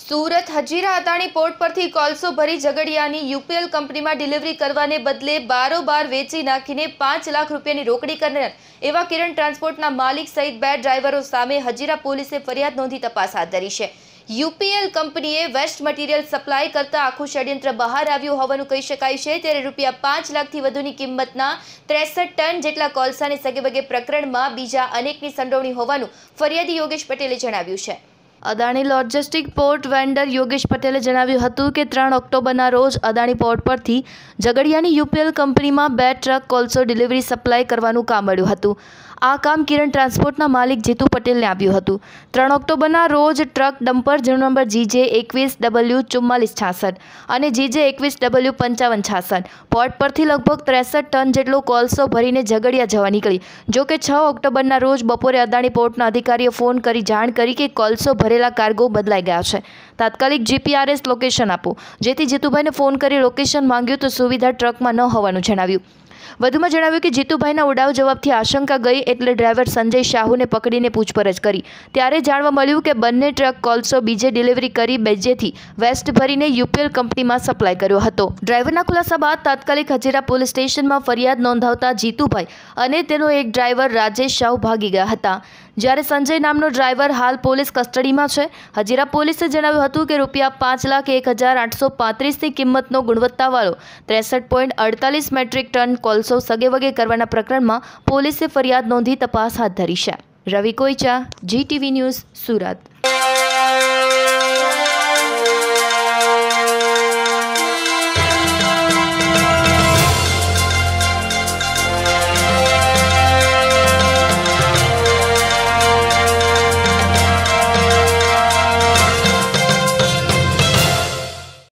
Surat Hazira Adani port પરથી કોલસો ભરી ઝઘડિયાની યુપીએલ કંપનીમાં ડિલિવરી કરવાને બદલે બારોબાર વેચી નાખીને પાંચ લાખ રૂપિયાની રોકડી કરનાર એવા કિરણ ટ્રાન્સપોર્ટના માલિક સહિત બે ડ્રાઈવરો સામે હજીરા પોલીસે ફરિયાદ નોંધી તપાસ હાથ ધરી છે યુપીએલ કંપનીએ વેસ્ટ મટીરીયલ સપ્લાય કરતા આખું ષડયંત્ર બહાર આવ્યું હોવાનું કહી શકાય છે ત્યારે રૂપિયા પાંચ લાખથી વધુની કિંમતના ત્રેસઠ ટન જેટલા કોલસાને સગેબગે પ્રકરણમાં બીજા અનેકની સંડોવણી હોવાનું ફરિયાદી યોગેશ પટેલે જણાવ્યું છે Adani logistic port vendor Yogesh પટેલે જણાવ્યું હતું કે ત્રણ ઓક્ટોબરના રોજ અદાણી પોર્ટ પરથી ઝઘડિયાની યુપીએલ કંપનીમાં બે ટ્રક કોલસો ડિલિવરી સપ્લાય કરવાનું કામ મળ્યું હતું આ કામ કિરણ ટ્રાન્સપોર્ટના માલિક જીતુ પટેલને આવ્યું હતું ત્રણ ઓક્ટોબરના રોજ truck dumper zero number GJ એકવીસ ડબલ્યુ ચુમ્માલીસ છાસઠ અને જીજે એકવીસ ડબલ્યુ પંચાવન છાસઠ પોર્ટ પરથી લગભગ ત્રેસઠ ટન જેટલો કોલસો ભરીને ઝઘડિયા જવા નીકળી જોકે છ ઓક્ટોબરના રોજ બપોરે અદાણી પોર્ટના અધિકારીએ ફોન કરી જાણ કરી કે કોલસો ભરી ભરેલા કાર્ગો બદલાઈ ગયા છે તાત્કાલિક જીપીઆરએસ લોકેશન આપો જેથી જીતુભાઈને ફોન કરી લોકેશન માંગ્યું તો સુવિધા ટ્રકમાં ન હોવાનું જણાવ્યું વધુમાં જણાવ્યું કે જીતુભાઈના ઉડાવ જવાબથી આશંકા ગઈ એટલે ડ્રાઈવર સંજય શાહુને પકડીને પૂછપરછ કરી ત્યારે જાણવા મળ્યું કે બંને ટ્રક કોલસો બીજે ડિલિવરી કરી બેજેથી વેસ્ટ ભરીને યુપીએલ કંપનીમાં સપ્લાય કર્યો હતો ડ્રાઈવરના ખુલાસા બાદ તાત્કાલિક હજીરા પોલીસ સ્ટેશનમાં ફરિયાદ નોંધાવતા જીતુભાઈ અને તેનો એક ડ્રાઈવર રાજેશ શાહ ભાગી ગયા હતા જ્યારે સંજય નામનો ડ્રાઈવર હાલ પોલીસ કસ્ટડીમાં છે હજીરા પોલીસે જણાવ્યું હતું કે રૂપિયા પાંચ લાખ એક હજાર આઠસો પાંત્રીસની કિંમતનો ગુણવત્તાવાળો ત્રેસઠ પોઈન્ટ અડતાલીસ મેટ્રિક ટન કોલસો સગેવગે કરવાના પ્રકરણમાં પોલીસે ફરિયાદ નોંધી તપાસ હાથ ધરી છે રવિ કોઈચા જીટીવી ન્યૂઝ સુરત